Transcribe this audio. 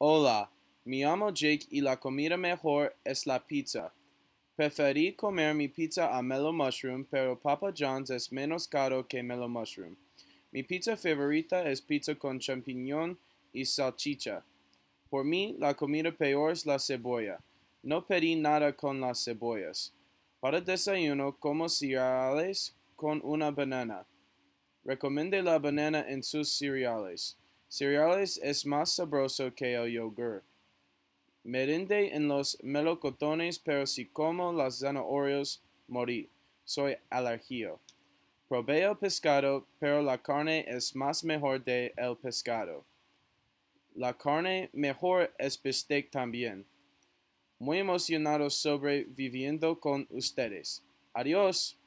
Hola, mi amo Jake y la comida mejor es la pizza. Preferí comer mi pizza a Melo Mushroom, pero Papa John's es menos caro que Melo Mushroom. Mi pizza favorita es pizza con champiñón y salchicha. Por mí, la comida peor es la cebolla. No pedí nada con las cebollas. Para desayuno, como cereales con una banana. Recomendé la banana en sus cereales. Cereales es más sabroso que el yogur. Me en los melocotones, pero si como las zanahorias, morí. Soy alergio. Probé el pescado, pero la carne es más mejor de el pescado. La carne mejor es bistec también. Muy emocionado sobre viviendo con ustedes. Adiós.